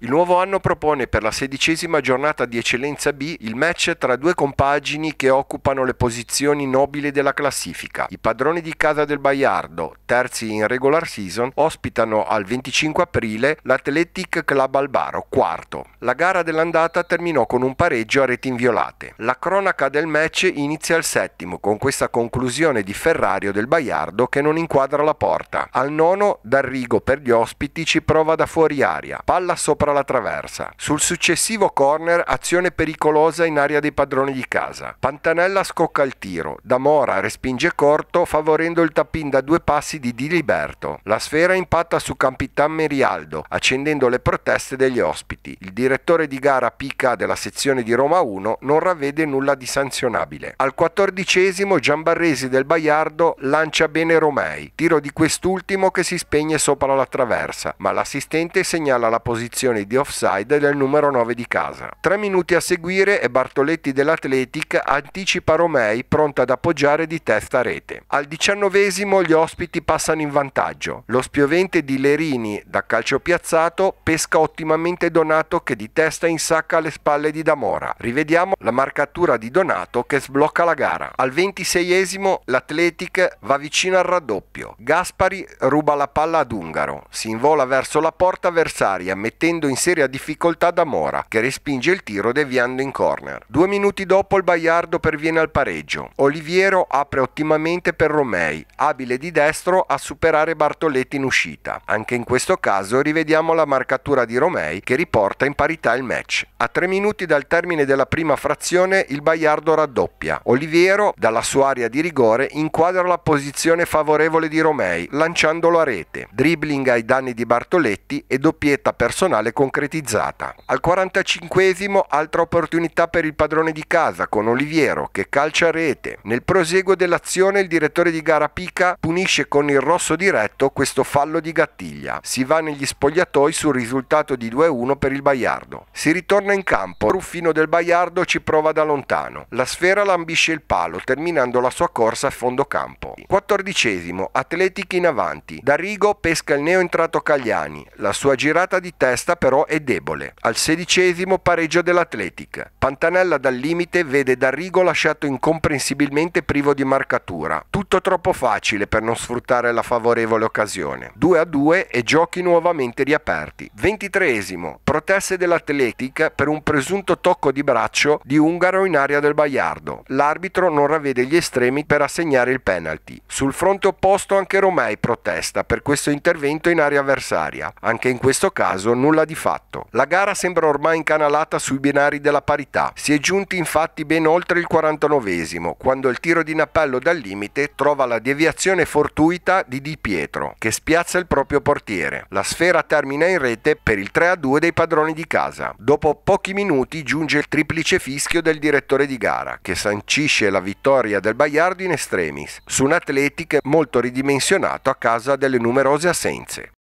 Il nuovo anno propone per la sedicesima giornata di eccellenza B il match tra due compagini che occupano le posizioni nobili della classifica. I padroni di casa del Baiardo, terzi in regular season, ospitano al 25 aprile l'Athletic Club Albaro, quarto. La gara dell'andata terminò con un pareggio a reti inviolate. La cronaca del match inizia al settimo con questa conclusione di Ferrario del Baiardo che non inquadra la porta. Al nono, D'Arrigo per gli ospiti ci prova da fuori aria. Palla sopra sopra la traversa. Sul successivo corner azione pericolosa in area dei padroni di casa. Pantanella scocca il tiro, Damora respinge corto favorendo il tapin da due passi di Di Liberto. La sfera impatta su Campitan Merialdo, accendendo le proteste degli ospiti. Il direttore di gara Pica della sezione di Roma 1 non ravvede nulla di sanzionabile. Al quattordicesimo Giambarresi del Baiardo lancia bene Romei, tiro di quest'ultimo che si spegne sopra la traversa, ma l'assistente segnala la posizione occasioni di offside del numero 9 di casa. Tre minuti a seguire e Bartoletti dell'Atletic anticipa Romei pronta ad appoggiare di testa rete. Al diciannovesimo gli ospiti passano in vantaggio. Lo spiovente di Lerini da calcio piazzato pesca ottimamente Donato che di testa insacca le spalle di Damora. Rivediamo la marcatura di Donato che sblocca la gara. Al ventiseiesimo l'Atletic va vicino al raddoppio. Gaspari ruba la palla ad Ungaro, si invola verso la porta avversaria mettendo in seria difficoltà da Mora, che respinge il tiro deviando in corner. Due minuti dopo il Baiardo perviene al pareggio. Oliviero apre ottimamente per Romei, abile di destro a superare Bartoletti in uscita. Anche in questo caso rivediamo la marcatura di Romei che riporta in parità il match. A tre minuti dal termine della prima frazione il Baiardo raddoppia. Oliviero, dalla sua area di rigore, inquadra la posizione favorevole di Romei, lanciandolo a rete. Dribbling ai danni di Bartoletti e doppietta personale concretizzata. Al 45 esimo altra opportunità per il padrone di casa con Oliviero che calcia a rete. Nel proseguo dell'azione il direttore di gara Pica punisce con il rosso diretto questo fallo di Gattiglia. Si va negli spogliatoi sul risultato di 2-1 per il Baiardo. Si ritorna in campo, Ruffino del Baiardo ci prova da lontano. La sfera lambisce il palo terminando la sua corsa a fondo campo. 14 esimo Atletichi in avanti. Da Rigo pesca il neo entrato Cagliani. La sua girata di testa per però è debole. Al sedicesimo pareggio dell'Atletic. Pantanella dal limite vede D'Arrigo lasciato incomprensibilmente privo di marcatura. Tutto troppo facile per non sfruttare la favorevole occasione. 2 a 2 e giochi nuovamente riaperti. Ventitreesimo, proteste dell'Atletic per un presunto tocco di braccio di Ungaro in area del Baiardo. L'arbitro non ravvede gli estremi per assegnare il penalty. Sul fronte opposto anche Romei protesta per questo intervento in area avversaria. Anche in questo caso nulla di fatto. La gara sembra ormai incanalata sui binari della parità. Si è giunti infatti ben oltre il 49esimo, quando il tiro di Nappello dal limite trova la deviazione fortuita di Di Pietro, che spiazza il proprio portiere. La sfera termina in rete per il 3-2 dei padroni di casa. Dopo pochi minuti giunge il triplice fischio del direttore di gara, che sancisce la vittoria del Baiardo in estremis, su un Atletic molto ridimensionato a causa delle numerose assenze.